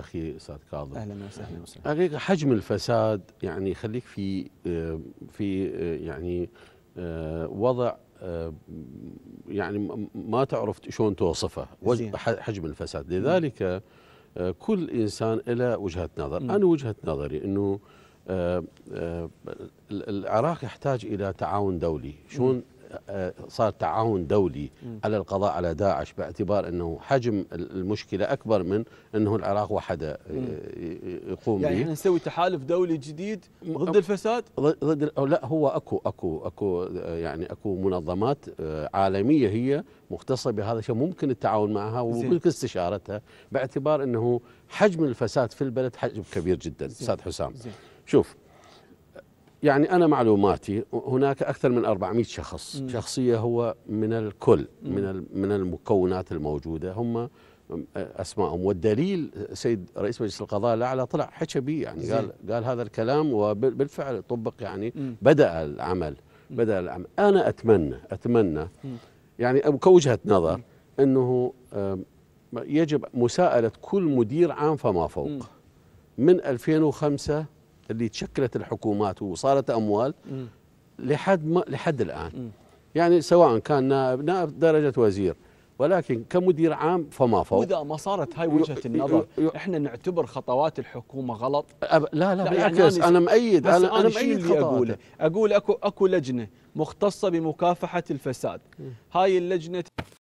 اخي اخي استاذ كاظم اهلا وسهلا وسهلا حجم الفساد يعني يخليك في في يعني وضع يعني ما تعرف شلون توصفه حجم الفساد لذلك كل انسان له وجهه نظر انا وجهه نظري انه آه، آه، العراق يحتاج الى تعاون دولي شلون صار تعاون دولي على القضاء على داعش باعتبار انه حجم المشكله اكبر من انه العراق وحده يقوم يعني احنا نسوي تحالف دولي جديد ضد الفساد؟ ضد لا هو اكو اكو اكو يعني اكو منظمات آه، عالميه هي مختصه بهذا الشيء ممكن التعاون معها وممكن استشارتها باعتبار انه حجم الفساد في البلد حجم كبير جدا استاذ حسام زي. شوف يعني أنا معلوماتي هناك أكثر من 400 شخص م. شخصية هو من الكل من من المكونات الموجودة هم أسمائهم والدليل سيد رئيس مجلس القضاء الأعلى طلع حكى بي يعني قال قال هذا الكلام وبالفعل طبق يعني م. بدأ العمل بدأ العمل أنا أتمنى أتمنى م. يعني كوجهة نظر أنه يجب مساءلة كل مدير عام فما فوق م. من 2005 اللي تشكلت الحكومات وصارت اموال لحد ما لحد الان يعني سواء كان نائب نائب درجه وزير ولكن كمدير عام فما فوق واذا ما صارت هاي وجهه النظر احنا نعتبر خطوات الحكومه غلط أب لا لا, لا يعني بالعكس يعني انا مؤيد انا انا, أنا مؤيد اللي اقوله اقول اكو اكو لجنه مختصه بمكافحه الفساد هاي اللجنه